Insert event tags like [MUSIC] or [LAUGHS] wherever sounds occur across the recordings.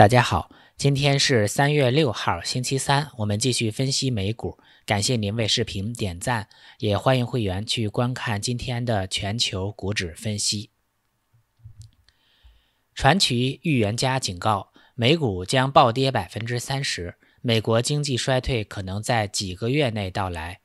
大家好，今天是三月六号，星期三，我们继续分析美股。感谢您为视频点赞，也欢迎会员去观看今天的全球股指分析。传奇预言家警告，美股将暴跌百分之三十，美国经济衰退可能在几个月内到来。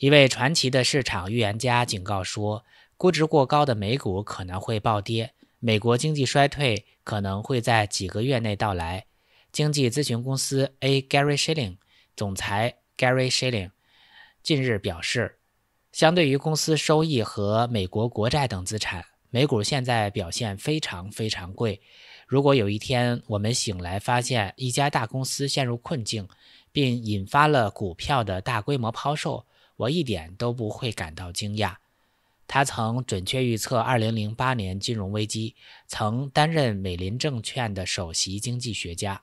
一位传奇的市场预言家警告说，估值过高的美股可能会暴跌。美国经济衰退可能会在几个月内到来，经济咨询公司 A Gary Shilling 总裁 Gary Shilling 近日表示，相对于公司收益和美国国债等资产，美股现在表现非常非常贵。如果有一天我们醒来发现一家大公司陷入困境，并引发了股票的大规模抛售，我一点都不会感到惊讶。他曾准确预测2008年金融危机，曾担任美林证券的首席经济学家。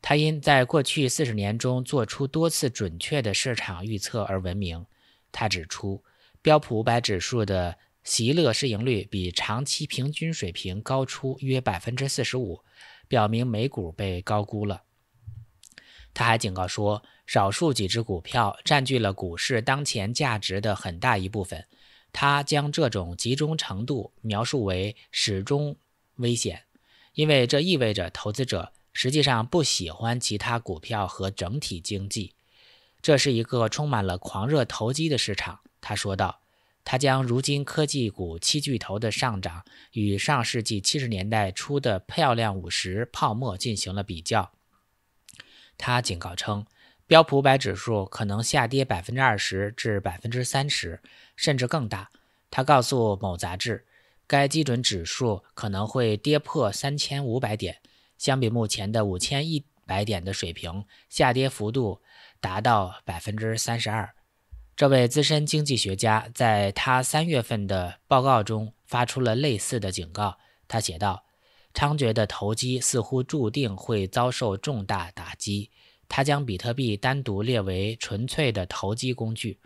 他因在过去四十年中做出多次准确的市场预测而闻名。他指出，标普五百指数的席勒市盈率比长期平均水平高出约百分之四十五，表明美股被高估了。他还警告说，少数几只股票占据了股市当前价值的很大一部分。他将这种集中程度描述为始终危险，因为这意味着投资者实际上不喜欢其他股票和整体经济。这是一个充满了狂热投机的市场，他说道。他将如今科技股七巨头的上涨与上世纪七十年代初的“漂亮五十”泡沫进行了比较。他警告称。标普百指数可能下跌百分之二十至百分之三十，甚至更大。他告诉某杂志，该基准指数可能会跌破三千五百点，相比目前的五千一百点的水平，下跌幅度达到百分之三十二。这位资深经济学家在他三月份的报告中发出了类似的警告。他写道：“猖獗的投机似乎注定会遭受重大打击。”他将比特币单独列为纯粹的投机工具。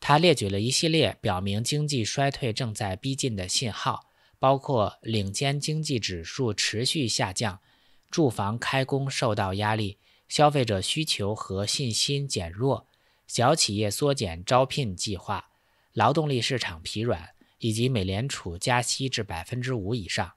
他列举了一系列表明经济衰退正在逼近的信号，包括领先经济指数持续下降、住房开工受到压力、消费者需求和信心减弱、小企业缩减招聘计划、劳动力市场疲软，以及美联储加息至百分之五以上。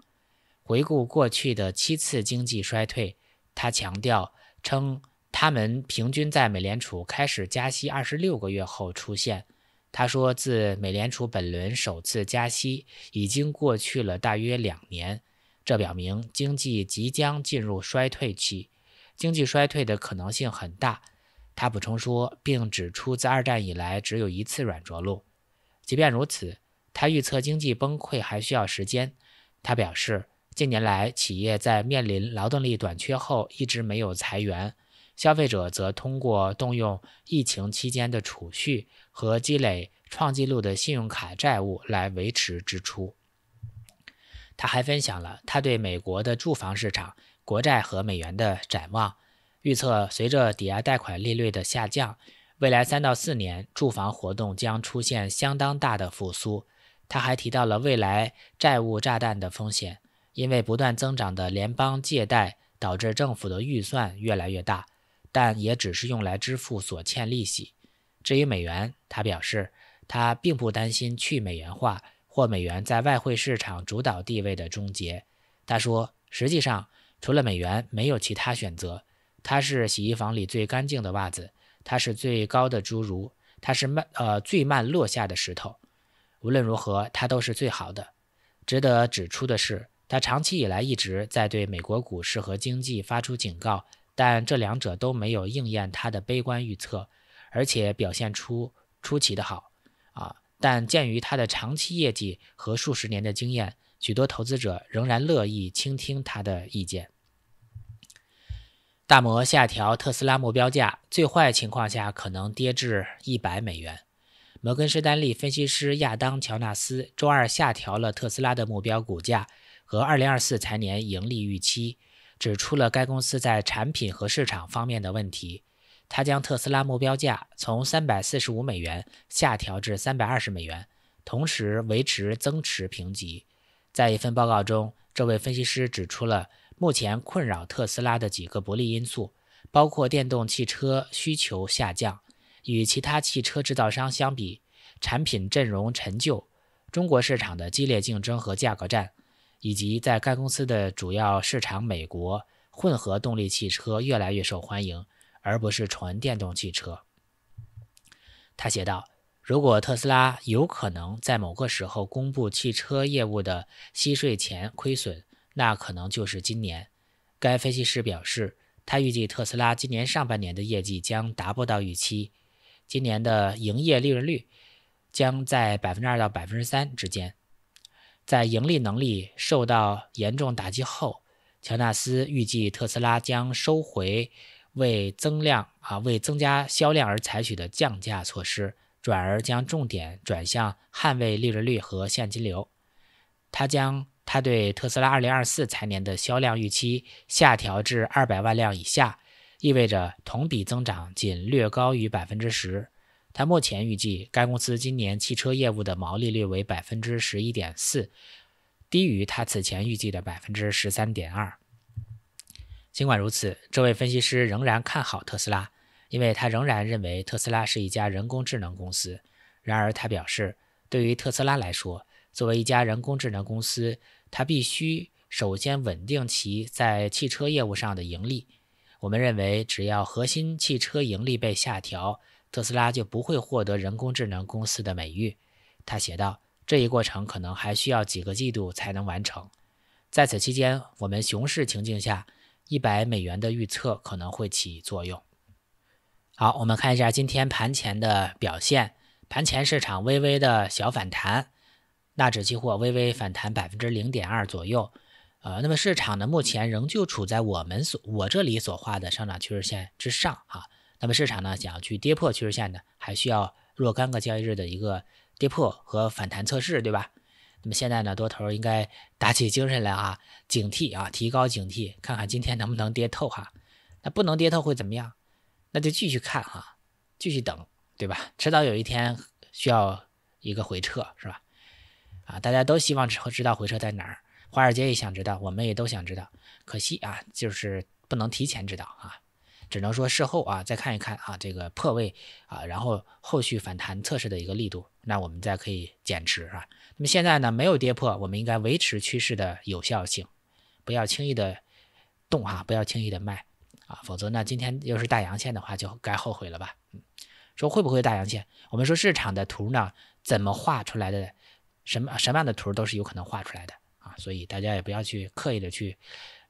回顾过去的七次经济衰退，他强调。称他们平均在美联储开始加息二十六个月后出现。他说，自美联储本轮首次加息已经过去了大约两年，这表明经济即将进入衰退期，经济衰退的可能性很大。他补充说，并指出自二战以来只有一次软着陆。即便如此，他预测经济崩溃还需要时间。他表示。近年来，企业在面临劳动力短缺后一直没有裁员，消费者则通过动用疫情期间的储蓄和积累创纪录的信用卡债务来维持支出。他还分享了他对美国的住房市场、国债和美元的展望，预测随着抵押贷款利率的下降，未来三到四年住房活动将出现相当大的复苏。他还提到了未来债务炸弹的风险。因为不断增长的联邦借贷导致政府的预算越来越大，但也只是用来支付所欠利息。至于美元，他表示他并不担心去美元化或美元在外汇市场主导地位的终结。他说，实际上除了美元没有其他选择。它是洗衣房里最干净的袜子，它是最高的侏儒，它是慢呃最慢落下的石头。无论如何，它都是最好的。值得指出的是。他长期以来一直在对美国股市和经济发出警告，但这两者都没有应验他的悲观预测，而且表现出出奇的好啊！但鉴于他的长期业绩和数十年的经验，许多投资者仍然乐意倾听他的意见。大摩下调特斯拉目标价，最坏情况下可能跌至一百美元。摩根士丹利分析师亚当·乔纳斯周二下调了特斯拉的目标股价。和二零二四财年盈利预期，指出了该公司在产品和市场方面的问题。他将特斯拉目标价从三百四十五美元下调至三百二十美元，同时维持增持评级。在一份报告中，这位分析师指出了目前困扰特斯拉的几个不利因素，包括电动汽车需求下降，与其他汽车制造商相比，产品阵容陈旧，中国市场的激烈竞争和价格战。以及在该公司的主要市场美国，混合动力汽车越来越受欢迎，而不是纯电动汽车。他写道：“如果特斯拉有可能在某个时候公布汽车业务的息税前亏损，那可能就是今年。”该分析师表示，他预计特斯拉今年上半年的业绩将达不到预期，今年的营业利润率将在百分之二到百分之三之间。在盈利能力受到严重打击后，乔纳斯预计特斯拉将收回为增量啊为增加销量而采取的降价措施，转而将重点转向捍卫利润率和现金流。他将他对特斯拉2024财年的销量预期下调至200万辆以下，意味着同比增长仅略高于10%。他目前预计该公司今年汽车业务的毛利率为百分之十一点四，低于他此前预计的百分之十三点二。尽管如此，这位分析师仍然看好特斯拉，因为他仍然认为特斯拉是一家人工智能公司。然而，他表示，对于特斯拉来说，作为一家人工智能公司，它必须首先稳定其在汽车业务上的盈利。我们认为，只要核心汽车盈利被下调，特斯拉就不会获得人工智能公司的美誉，他写道：“这一过程可能还需要几个季度才能完成，在此期间，我们熊市情境下，一百美元的预测可能会起作用。”好，我们看一下今天盘前的表现，盘前市场微微的小反弹，纳指期货微微反弹百分之零点二左右，呃，那么市场呢，目前仍旧处在我们所我这里所画的上涨趋势线之上，哈。那么市场呢，想要去跌破趋势线呢，还需要若干个交易日的一个跌破和反弹测试，对吧？那么现在呢，多头应该打起精神来啊，警惕啊，提高警惕，看看今天能不能跌透哈。那不能跌透会怎么样？那就继续看哈，继续等，对吧？迟早有一天需要一个回撤，是吧？啊，大家都希望知知道回撤在哪儿，华尔街也想知道，我们也都想知道。可惜啊，就是不能提前知道啊。只能说事后啊，再看一看啊，这个破位啊，然后后续反弹测试的一个力度，那我们再可以减持啊。那么现在呢，没有跌破，我们应该维持趋势的有效性，不要轻易的动哈，不要轻易的卖啊，否则呢，今天又是大阳线的话，就该后悔了吧。说会不会大阳线？我们说市场的图呢，怎么画出来的？什么什么样的图都是有可能画出来的啊，所以大家也不要去刻意的去，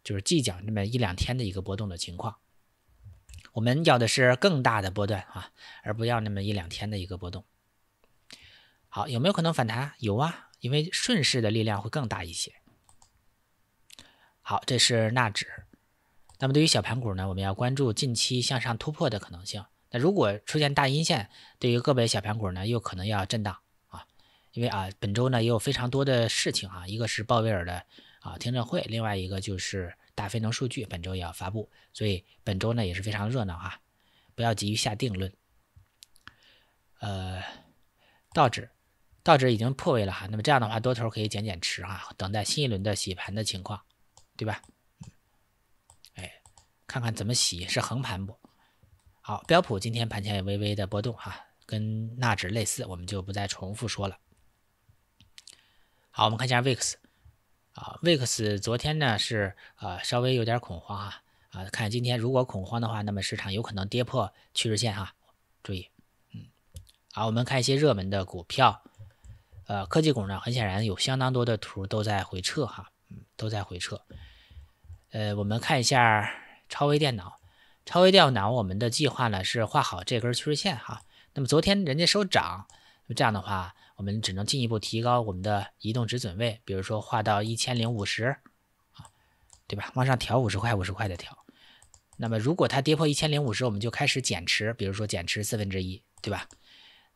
就是计较那么一两天的一个波动的情况。我们要的是更大的波段啊，而不要那么一两天的一个波动。好，有没有可能反弹？有啊，因为顺势的力量会更大一些。好，这是纳指。那么对于小盘股呢，我们要关注近期向上突破的可能性。那如果出现大阴线，对于个别小盘股呢，又可能要震荡啊，因为啊，本周呢也有非常多的事情啊，一个是鲍威尔的啊听证会，另外一个就是。大非农数据本周也要发布，所以本周呢也是非常热闹哈，不要急于下定论。呃，道指，道指已经破位了哈，那么这样的话多头可以减减持啊，等待新一轮的洗盘的情况，对吧？哎，看看怎么洗是横盘不？好，标普今天盘前也微微的波动哈，跟纳指类似，我们就不再重复说了。好，我们看一下 VIX。啊，威克斯昨天呢是啊稍微有点恐慌啊啊，看今天如果恐慌的话，那么市场有可能跌破趋势线啊，注意，嗯，好，我们看一些热门的股票，呃，科技股呢，很显然有相当多的图都在回撤哈，嗯，都在回撤，呃，我们看一下超微电脑，超微电脑我们的计划呢是画好这根趋势线哈，那么昨天人家收涨，这样的话。我们只能进一步提高我们的移动止损位，比如说画到一千零五十，啊，对吧？往上调五十块，五十块的调。那么如果它跌破一千零五十，我们就开始减持，比如说减持四分之一，对吧？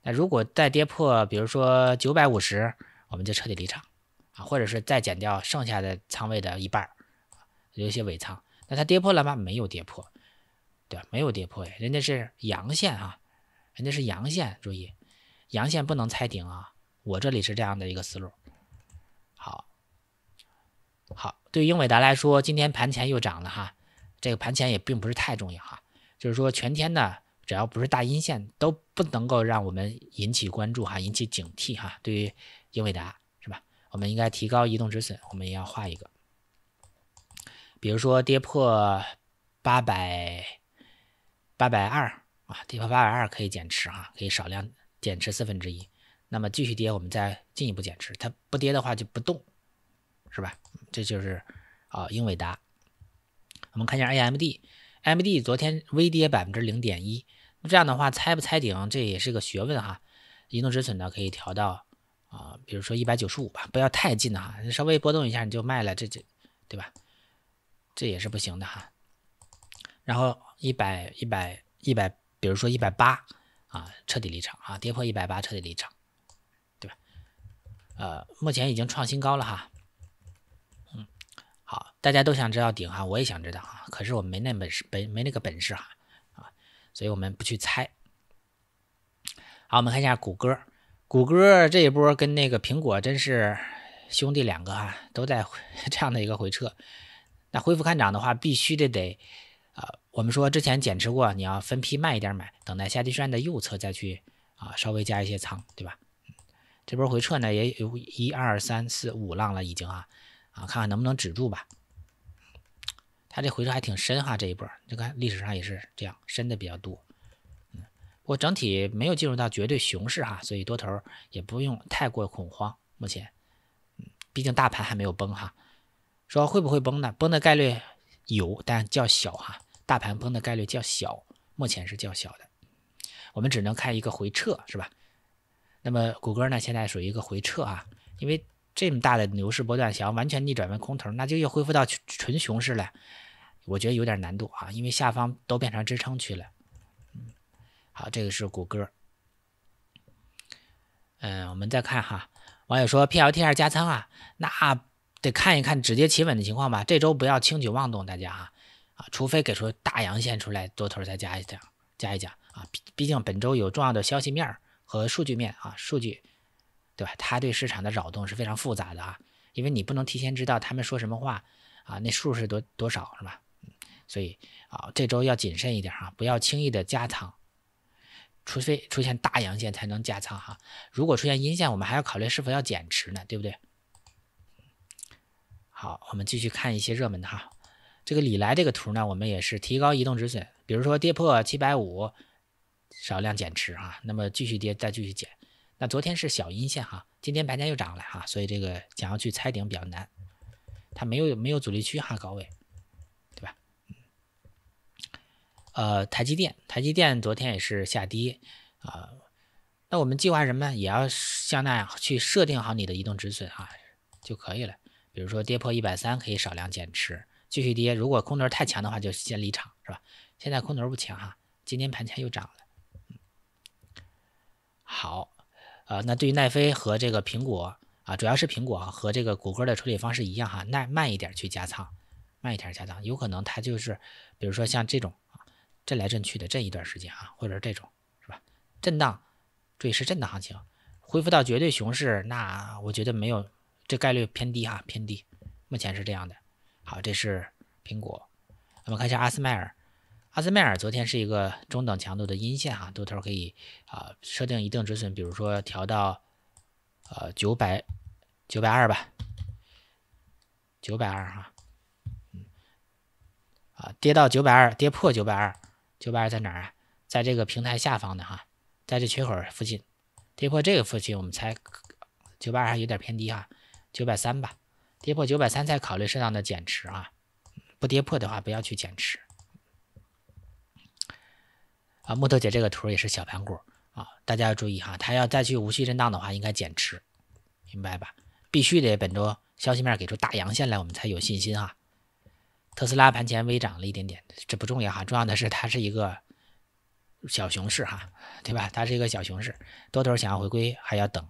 那如果再跌破，比如说九百五十，我们就彻底离场，啊，或者是再减掉剩下的仓位的一半儿，留一些尾仓。那它跌破了吗？没有跌破，对吧？没有跌破呀，人家是阳线啊，人家是阳线，注意。阳线不能猜顶啊，我这里是这样的一个思路。好，好，对于英伟达来说，今天盘前又涨了哈，这个盘前也并不是太重要哈，就是说全天呢，只要不是大阴线，都不能够让我们引起关注哈，引起警惕哈。对于英伟达是吧？我们应该提高移动止损，我们也要画一个，比如说跌破八百八百二啊，跌破八百二可以减持哈，可以少量。减持四分之一，那么继续跌，我们再进一步减持。它不跌的话就不动，是吧？这就是啊，英伟达。我们看一下 AMD，AMD 昨天微跌百分之零点一。这样的话，猜不猜顶，这也是个学问哈。移动止损呢，可以调到啊，比如说一百九十五吧，不要太近了哈，稍微波动一下你就卖了，这这对吧？这也是不行的哈。然后一百一百一百，比如说一百八。啊，彻底离场啊！跌破一百八，彻底离场，对吧？呃，目前已经创新高了哈。嗯，好，大家都想知道顶哈，我也想知道哈，可是我没那本事，没没那个本事哈啊，所以我们不去猜。好，我们看一下谷歌，谷歌这一波跟那个苹果真是兄弟两个哈，都在 [LAUGHS] 这样的一个回撤，那恢复看涨的话，必须得得。啊，我们说之前减持过，你要分批慢一点买，等待下跌线的右侧再去啊，稍微加一些仓，对吧？这波回撤呢，也有一二三四五浪了，已经啊啊，看看能不能止住吧。它这回撤还挺深哈，这一波，这个历史上也是这样，深的比较多。嗯，我整体没有进入到绝对熊市哈，所以多头也不用太过恐慌，目前，嗯，毕竟大盘还没有崩哈。说会不会崩呢？崩的概率有，但较小哈。大盘崩的概率较小，目前是较小的，我们只能看一个回撤，是吧？那么谷歌呢？现在属于一个回撤啊，因为这么大的牛市波段，想要完全逆转为空头，那就又恢复到纯熊市了，我觉得有点难度啊，因为下方都变成支撑区了。嗯，好，这个是谷歌。嗯，我们再看哈，网友说 p l t 二加仓啊，那得看一看止跌企稳的情况吧，这周不要轻举妄动，大家啊。啊，除非给出大阳线出来，多头再加一加，加一加啊！毕毕竟本周有重要的消息面和数据面啊，数据对吧？它对市场的扰动是非常复杂的啊，因为你不能提前知道他们说什么话啊，那数是多多少是吧？所以啊，这周要谨慎一点哈，不要轻易的加仓，除非出现大阳线才能加仓哈。如果出现阴线，我们还要考虑是否要减持呢，对不对？好，我们继续看一些热门的哈。这个里来这个图呢，我们也是提高移动止损，比如说跌破七百五，少量减持啊，那么继续跌再继续减。那昨天是小阴线哈，今天白天又涨了哈，所以这个想要去猜顶比较难，它没有没有阻力区哈高位，对吧？嗯，呃，台积电，台积电昨天也是下跌啊，那我们计划什么？也要像那样去设定好你的移动止损啊就可以了，比如说跌破一百三可以少量减持。继续跌，如果空头太强的话，就先离场，是吧？现在空头不强哈，今天盘前又涨了。好，呃，那对于奈飞和这个苹果啊，主要是苹果和这个谷歌的处理方式一样哈，耐慢一点去加仓，慢一点加仓，有可能它就是，比如说像这种啊，震来震去的震一段时间啊，或者是这种，是吧？震荡，注意是震荡行情，恢复到绝对熊市，那我觉得没有这概率偏低哈，偏低，目前是这样的。好，这是苹果。我们看一下阿斯麦尔，阿斯麦尔昨天是一个中等强度的阴线哈，多头可以啊设定一定止损，比如说调到呃九百九百二吧，九百二哈，嗯，啊跌到九百二，跌破九百二，九百二在哪儿啊？在这个平台下方的哈，在这缺口附近，跌破这个附近我们才九百二有点偏低哈，九百三吧。跌破九百三再考虑适当的减持啊，不跌破的话不要去减持。啊，木头姐这个图也是小盘股啊，大家要注意哈，它要再去无序震荡的话，应该减持，明白吧？必须得本周消息面给出大阳线来，我们才有信心哈。特斯拉盘前微涨了一点点，这不重要哈，重要的是它是一个小熊市哈，对吧？它是一个小熊市，多头想要回归还要等。